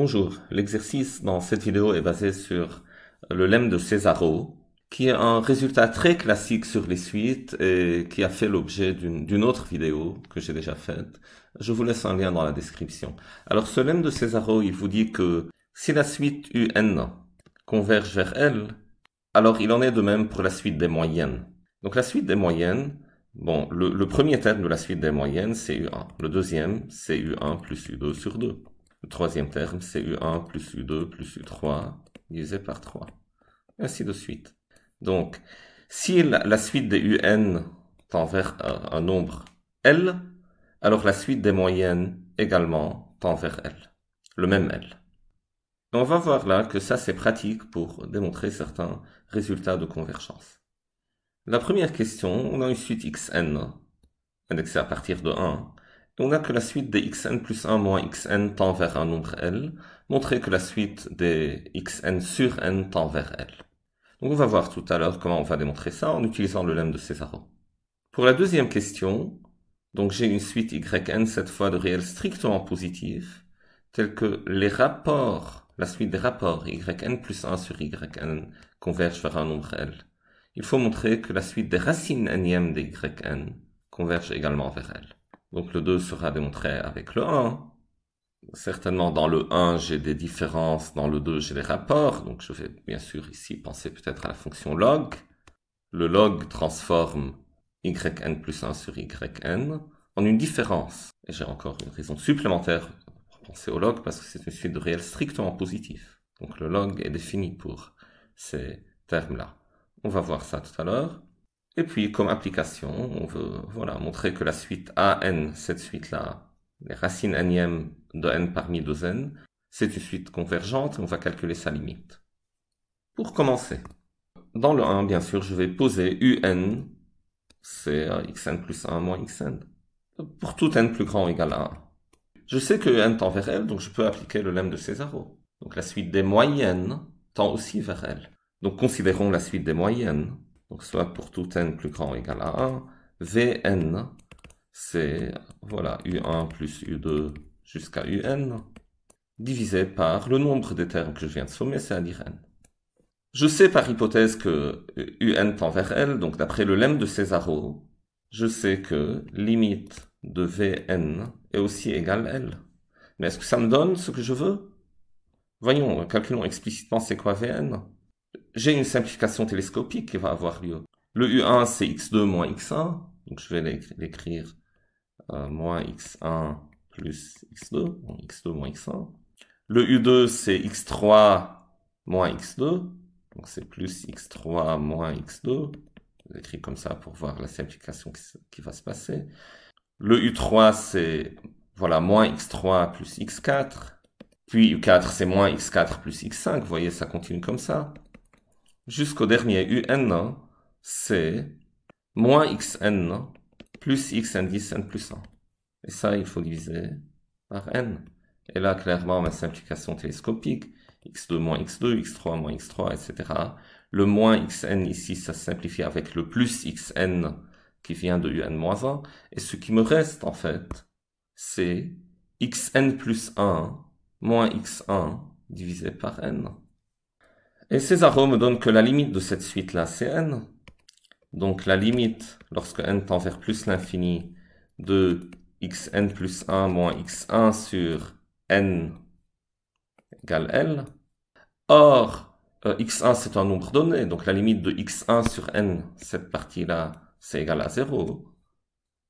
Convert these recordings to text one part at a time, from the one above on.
Bonjour, l'exercice dans cette vidéo est basé sur le lemme de Cesaro, qui est un résultat très classique sur les suites et qui a fait l'objet d'une autre vidéo que j'ai déjà faite. Je vous laisse un lien dans la description. Alors ce lemme de Césaro, il vous dit que si la suite UN converge vers L, alors il en est de même pour la suite des moyennes. Donc la suite des moyennes, bon, le, premier terme de la suite des moyennes, c'est U1. Le deuxième, c'est U1 plus U2 sur 2. Le troisième terme, c'est U1 plus U2 plus U3 divisé par 3. ainsi de suite. Donc, si la, suite des UN tend vers un, nombre L, alors la suite des moyennes également tend vers L. Le même L. on va voir là que ça c'est pratique pour démontrer certains résultats de convergence. La première question, on a une suite xn indexée à partir de 1 donc on a que la suite des xn plus 1 moins xn tend vers un nombre L, montrer que la suite des xn sur n tend vers L. Donc on va voir tout à l'heure comment on va démontrer ça en utilisant le lemme de Cesaro. Pour la deuxième question, donc j'ai une suite yn cette fois de réels strictement positifs, telle que les rapports, la suite des rapports yn plus 1 sur yn converge vers un nombre L. Il faut montrer que la suite des racines nm des yn converge également vers L. Donc le 2 sera démontré avec le 1. Certainement dans le 1, j'ai des différences, dans le 2, j'ai des rapports. Donc je vais bien sûr ici penser peut-être à la fonction log. Le log transforme yn plus 1 sur yn en une différence. Et j'ai encore une raison supplémentaire pour penser au log parce que c'est une suite de réels strictement positif. Donc le log est défini pour ces termes-là. On va voir ça tout à l'heure. Et puis comme application, on veut voilà montrer que la suite AN, cette suite-là, les racines nièmes de n parmi 2n, c'est une suite convergente et on va calculer sa limite. Pour commencer, dans le 1, bien sûr, je vais poser euh, un, c'est xn plus 1 moins xn, pour tout n plus grand égal à 1. Je sais que UN tend vers L, donc je peux appliquer le lemme de Césaro. Donc la suite des moyennes tend aussi vers L. Donc considérons la suite des moyennes donc soit pour tout n plus grand ou égal à 1, Vn, c'est voilà, U1 plus U2 jusqu'à UN, divisé par le nombre des termes que je viens de sommer, c'est-à-dire n. Je sais par hypothèse que UN tend vers L, donc d'après le lemme de Césaro, je sais que limite de Vn est aussi égale à L. Mais est-ce que ça me donne ce que je veux Voyons, calculons explicitement c'est quoi Vn j'ai une simplification télescopique qui va avoir lieu. Le U1, c'est X2 moins X1. Donc je vais l'écrire euh, moins X1 plus X2. X2 moins X1. Le U2, c'est X3 moins X2. Donc c'est plus X3 moins X2. Je l'écris comme ça pour voir la simplification qui, va se passer. Le U3, c'est voilà, moins X3 plus X4. Puis U4, c'est moins X4 plus X5. Vous voyez, ça continue comme ça jusqu'au dernier un, c'est moins xn plus xn 10 n plus 1. Et ça, il faut diviser par n. Et là, clairement, ma simplification télescopique, x2 moins x2, x3 moins x3, etc. Le moins xn ici, ça simplifie avec le plus xn qui vient de un moins 1. Et ce qui me reste, en fait, c'est xn plus 1 moins x1 divisé par n. Et arômes me donnent que la limite de cette suite-là, c'est n. Donc la limite, lorsque n tend vers plus l'infini, de xn plus 1 moins x1 sur n égale L. Or, euh, x1 c'est un nombre donné, donc la limite de x1 sur n, cette partie-là, c'est égal à 0.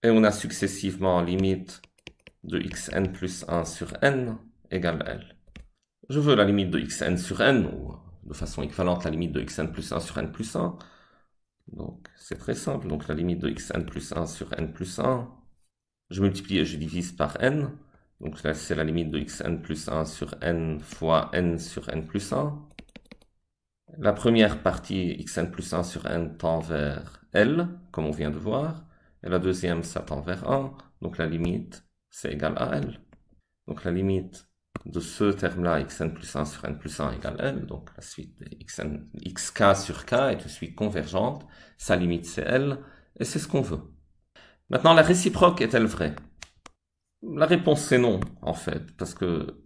Et on a successivement limite de xn plus 1 sur n égale L. Je veux la limite de xn sur n, de façon équivalente la limite de xn plus 1 sur n plus 1. Donc c'est très simple, donc la limite de xn plus 1 sur n plus 1, je multiplie et je divise par n, donc là c'est la limite de xn plus 1 sur n fois n sur n plus 1. La première partie xn plus 1 sur n tend vers L, comme on vient de voir, et la deuxième ça tend vers 1, donc la limite c'est égal à L. Donc la limite de ce terme-là, xn plus 1 sur n plus 1 égale n, donc la suite xk sur k est une suite convergente, sa limite c'est L, et c'est ce qu'on veut. Maintenant, la réciproque est-elle vraie La réponse c'est non, en fait, parce que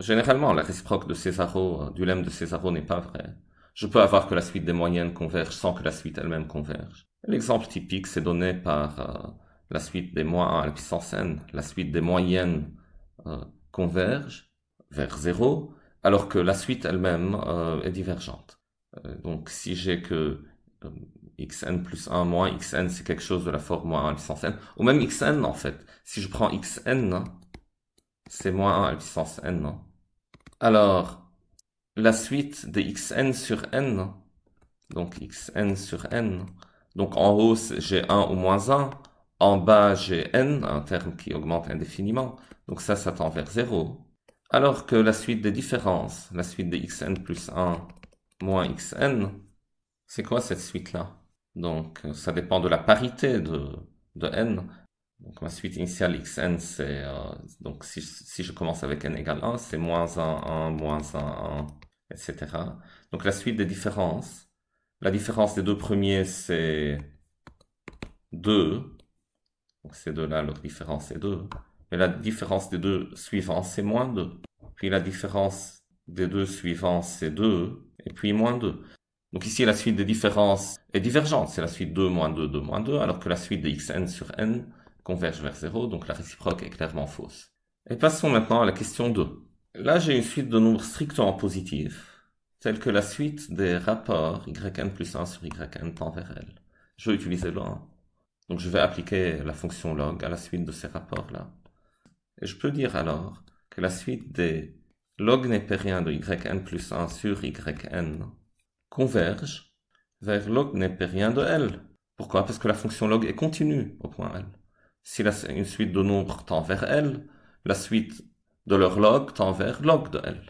généralement la réciproque de euh, du lemme de Césaro n'est pas vraie. Je peux avoir que la suite des moyennes converge sans que la suite elle-même converge. L'exemple typique c'est donné par euh, la suite des moins 1 à la puissance n, la suite des moyennes euh, converge, vers 0, alors que la suite elle-même euh, est divergente. Euh, donc si j'ai que euh, xn plus 1 moins xn, c'est quelque chose de la forme moins 1 à la puissance n, ou même xn en fait. Si je prends xn, c'est moins 1 à la puissance n. Alors, la suite de xn sur n, donc xn sur n, donc en haut j'ai 1 ou moins 1, en bas j'ai n, un terme qui augmente indéfiniment, donc ça, ça tend vers 0. Alors que la suite des différences, la suite des xn plus 1 moins xn, c'est quoi cette suite-là Donc euh, ça dépend de la parité de, n. Donc ma suite initiale xn, c'est... Euh, donc si, si, je commence avec n égale 1, c'est moins 1, 1, moins 1, 1, etc. Donc la suite des différences. La différence des deux premiers, c'est 2. Donc ces deux-là, leur différence est 2. Et la différence des deux suivants, c'est moins 2. Puis la différence des deux suivants, c'est 2, et puis moins 2. Donc ici, la suite des différences est divergente. C'est la suite 2, moins 2, 2, moins 2, alors que la suite de xn sur n converge vers 0, donc la réciproque est clairement fausse. Et passons maintenant à la question 2. Là, j'ai une suite de nombres strictement positifs, telle que la suite des rapports yn plus 1 sur yn tend vers L. Je vais utiliser le Donc je vais appliquer la fonction log à la suite de ces rapports-là. Je peux dire alors que la suite des log népériens de yn plus 1 sur yn converge vers log népérien de L. Pourquoi Parce que la fonction log est continue au point L. Si une suite de nombres tend vers L, la suite de leur log tend vers log de L.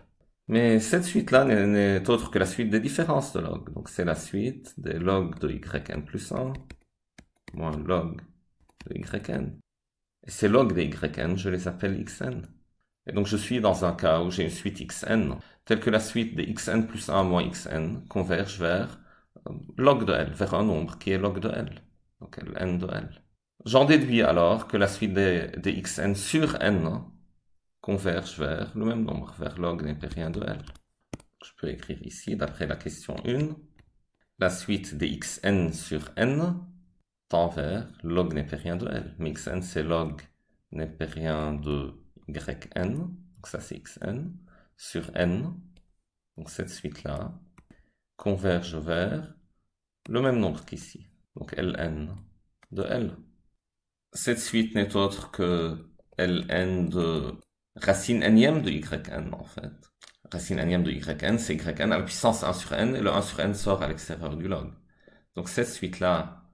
Mais cette suite-là n'est autre que la suite des différences de log. Donc c'est la suite des log de yn plus 1 moins log de yn ces logs des YN, je les appelle XN. Et donc je suis dans un cas où j'ai une suite XN, telle que la suite des XN plus 1 moins XN converge vers euh, log de L, vers un nombre qui est log de L, donc N de L. J'en déduis alors que la suite des, XN sur N converge vers le même nombre, vers log rien de L. Je peux écrire ici, d'après la question 1, la suite des XN sur N temps vert, log n'est pas rien de L. Mais xn, c'est log n'est pas rien de yn, donc ça c'est xn, sur n, donc cette suite-là, converge vers le même nombre qu'ici, donc ln de L. Cette suite n'est autre que ln de racine nème de yn en fait. Racine nème de yn, c'est yn à la puissance 1 sur n, et le 1 sur n sort à l'extérieur du log. Donc cette suite-là,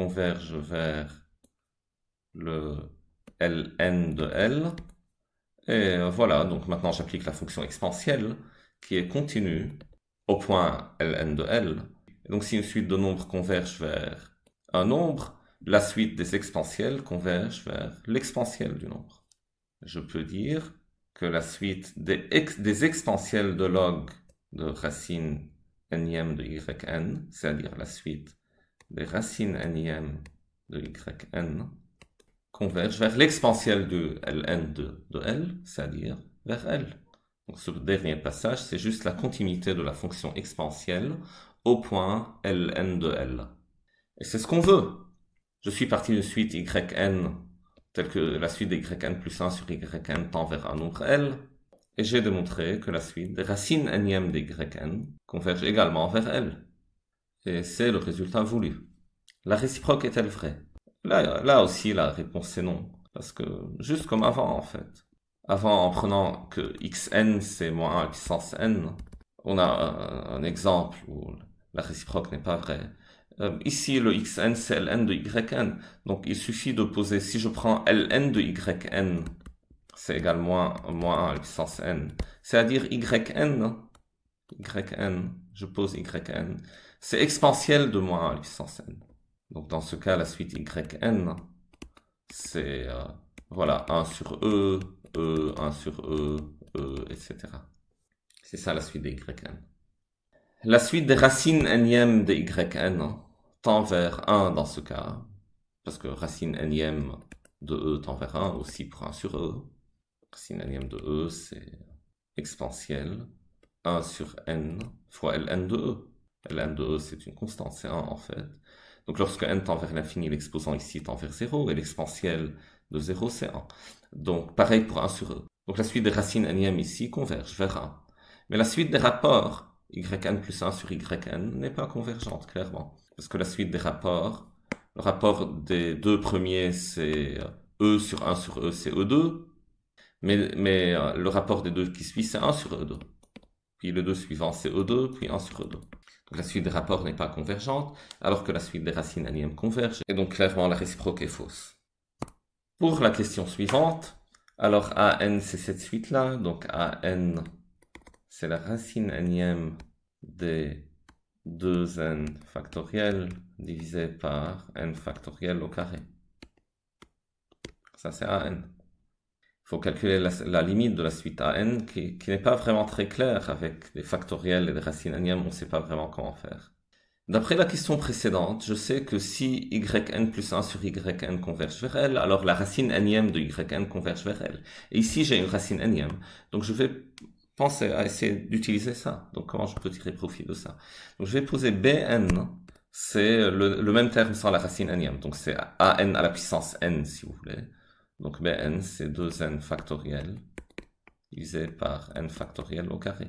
converge vers le ln de L. Et euh, voilà, donc maintenant j'applique la fonction exponentielle qui est continue au point ln de L. donc si une suite de nombres converge vers un nombre, la suite des exponentielles converge vers l'exponentielle du nombre. Je peux dire que la suite des, des exponentielles de log de racine nème de yn, c'est-à-dire la suite les racines n de yn convergent vers l'exponentielle de ln de, L, c'est-à-dire vers L. Donc ce dernier passage, c'est juste la continuité de la fonction exponentielle au point ln de L. Et c'est ce qu'on veut. Je suis parti d'une suite yn telle que la suite de yn plus 1 sur yn tend vers un nombre L. Et j'ai démontré que la suite des racines nm de yn converge également vers L et c'est le résultat voulu. La réciproque est-elle vraie là, là aussi, la réponse est non. Parce que, juste comme avant en fait. Avant, en prenant que xn c'est moins 1 puissance n, on a un, exemple où la réciproque n'est pas vraie. Euh, ici, le xn c'est ln de yn. Donc il suffit de poser, si je prends ln de yn, c'est égal moins, moins 1 puissance n. C'est-à-dire yn, hein yn, je pose yn c'est exponentiel de moins 1 à puissance n. Donc dans ce cas, la suite yn, c'est euh, voilà, 1 sur e, e, 1 sur e, e, etc. C'est ça la suite des yn. La suite des racines nème des yn tend vers 1 dans ce cas, parce que racine énième de e tend vers 1 aussi pour 1 sur e. Racine nème de e, c'est exponentiel 1 sur n fois ln de e ln de E, c'est une constante, c'est 1 en fait. Donc lorsque n tend vers l'infini, l'exposant ici tend vers 0, et l'exponentielle de 0, c'est 1. Donc pareil pour 1 sur E. Donc la suite des racines n ici converge vers 1. Mais la suite des rapports yn plus 1 sur yn n'est pas convergente, clairement. Parce que la suite des rapports, le rapport des deux premiers, c'est euh, E sur 1 sur E, c'est E2. Mais, mais euh, le rapport des deux qui suit, c'est 1 sur E2. Puis le 2 suivant, c'est E2, puis 1 sur E2 la suite des rapports n'est pas convergente, alors que la suite des racines ANIM converge, et donc clairement la réciproque est fausse. Pour la question suivante, alors AN c'est cette suite-là, donc AN c'est la racine énième des 2n factoriel divisé par n factoriel au carré. Ça c'est AN faut calculer la, limite de la suite AN n qui, n'est pas vraiment très claire avec les factoriels et les racines énièmes, on ne sait pas vraiment comment faire. D'après la question précédente, je sais que si yn plus 1 sur yn converge vers L, alors la racine énième de yn converge vers L. Et ici, j'ai une racine énième. Donc je vais penser à essayer d'utiliser ça. Donc comment je peux tirer profit de ça Donc je vais poser bn, c'est le, même terme sans la racine énième. Donc c'est an à la puissance n, si vous voulez. Donc Bn, c'est 2n factoriel divisé par n factoriel au carré.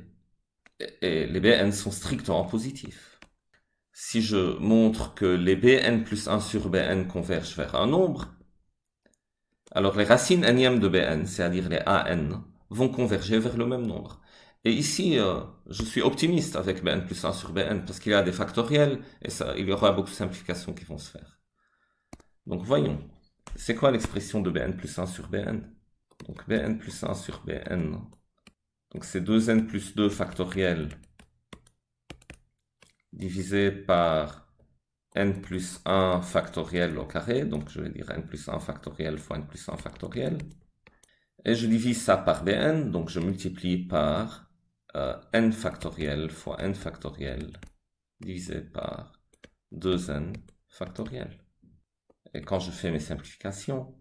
Et, les Bn sont strictement positifs. Si je montre que les Bn plus 1 sur Bn convergent vers un nombre, alors les racines nm de Bn, c'est-à-dire les An, vont converger vers le même nombre. Et ici, euh, je suis optimiste avec Bn plus 1 sur Bn, parce qu'il y a des factoriels, et il y aura beaucoup de simplifications qui vont se faire. Donc voyons c'est quoi l'expression de Bn plus 1 sur Bn Donc Bn plus 1 sur Bn. Donc c'est 2n plus 2 factoriel divisé par n plus 1 factoriel au carré. Donc je vais dire n plus 1 factoriel fois n plus 1 factoriel. Et je divise ça par Bn, donc je multiplie par euh, n factoriel fois n factoriel divisé par 2n factoriel. Et quand je fais mes simplifications,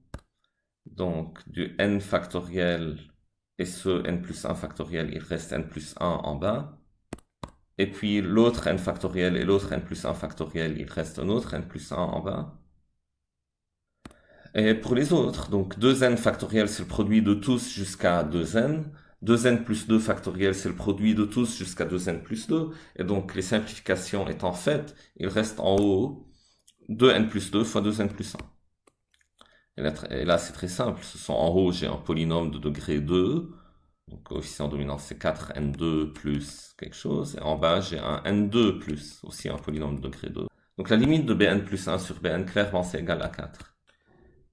donc du n factoriel et ce n plus 1 factoriel, il reste n plus 1 en bas. Et puis l'autre n factoriel et l'autre n plus 1 factoriel, il reste un autre n plus 1 en bas. Et pour les autres, donc 2n factoriel, c'est le produit de tous jusqu'à 2n. 2n plus 2 factoriel, c'est le produit de tous jusqu'à 2n plus 2. Et donc les simplifications étant faites, il reste en haut 2n plus 2 fois 2n plus 1. Et là, c'est très simple. Ce sont en haut, j'ai un polynôme de degré 2. Donc, coefficient dominant, c'est 4n2 plus quelque chose. Et en bas, j'ai un n2 plus, aussi un polynôme de degré 2. Donc, la limite de bn plus 1 sur bn, clairement, c'est égal à 4.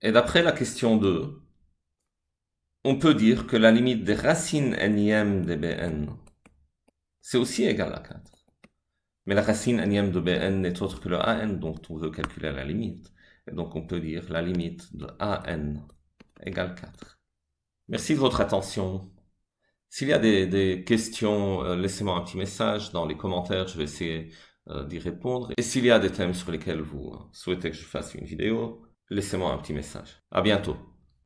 Et d'après la question 2, on peut dire que la limite des racines nm des bn, c'est aussi égal à 4. Mais la racine énième de Bn n'est autre que le An, donc on veut calculer la limite. Et donc on peut dire la limite de An égale 4. Merci de votre attention. S'il y a des, questions, euh, laissez-moi un petit message dans les commentaires, je vais essayer euh, d'y répondre. Et s'il y a des thèmes sur lesquels vous souhaitez que je fasse une vidéo, laissez-moi un petit message. À bientôt.